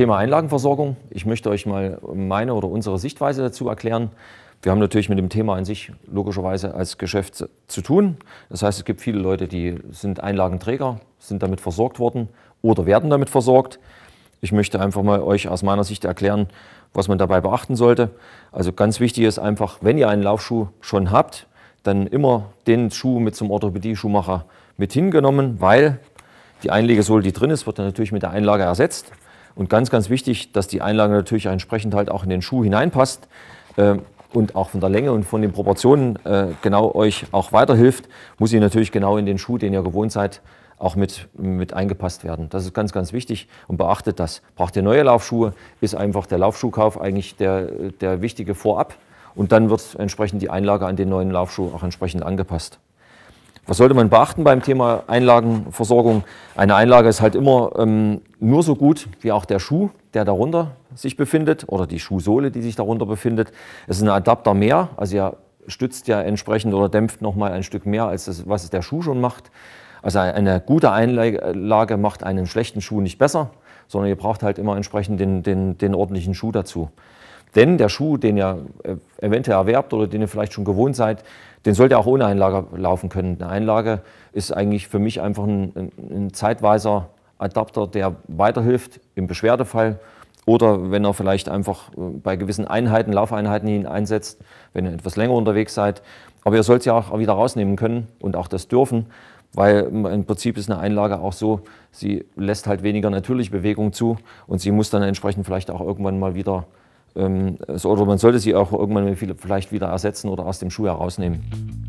Thema Einlagenversorgung. Ich möchte euch mal meine oder unsere Sichtweise dazu erklären. Wir haben natürlich mit dem Thema an sich logischerweise als Geschäft zu tun. Das heißt, es gibt viele Leute, die sind Einlagenträger, sind damit versorgt worden oder werden damit versorgt. Ich möchte einfach mal euch aus meiner Sicht erklären, was man dabei beachten sollte. Also ganz wichtig ist einfach, wenn ihr einen Laufschuh schon habt, dann immer den Schuh mit zum Orthopädie-Schuhmacher mit hingenommen, weil die Einlegesohle, die drin ist, wird dann natürlich mit der Einlage ersetzt. Und ganz, ganz wichtig, dass die Einlage natürlich entsprechend halt auch in den Schuh hineinpasst äh, und auch von der Länge und von den Proportionen äh, genau euch auch weiterhilft, muss sie natürlich genau in den Schuh, den ihr gewohnt seid, auch mit, mit eingepasst werden. Das ist ganz, ganz wichtig und beachtet das. Braucht ihr neue Laufschuhe, ist einfach der Laufschuhkauf eigentlich der, der wichtige Vorab. Und dann wird entsprechend die Einlage an den neuen Laufschuh auch entsprechend angepasst. Was sollte man beachten beim Thema Einlagenversorgung? Eine Einlage ist halt immer ähm, nur so gut wie auch der Schuh, der darunter sich befindet oder die Schuhsohle, die sich darunter befindet. Es ist ein Adapter mehr, also er stützt ja entsprechend oder dämpft nochmal ein Stück mehr, als das, was der Schuh schon macht. Also eine gute Einlage macht einen schlechten Schuh nicht besser, sondern ihr braucht halt immer entsprechend den, den, den ordentlichen Schuh dazu. Denn der Schuh, den ihr äh, eventuell erwerbt oder den ihr vielleicht schon gewohnt seid, den sollt ihr auch ohne Einlage laufen können. Eine Einlage ist eigentlich für mich einfach ein, ein zeitweiser Adapter, der weiterhilft im Beschwerdefall oder wenn ihr vielleicht einfach äh, bei gewissen Einheiten, Laufeinheiten ihn einsetzt, wenn ihr etwas länger unterwegs seid. Aber ihr sollt sie auch wieder rausnehmen können und auch das dürfen, weil im Prinzip ist eine Einlage auch so, sie lässt halt weniger natürliche Bewegung zu und sie muss dann entsprechend vielleicht auch irgendwann mal wieder ähm, oder man sollte sie auch irgendwann vielleicht wieder ersetzen oder aus dem Schuh herausnehmen.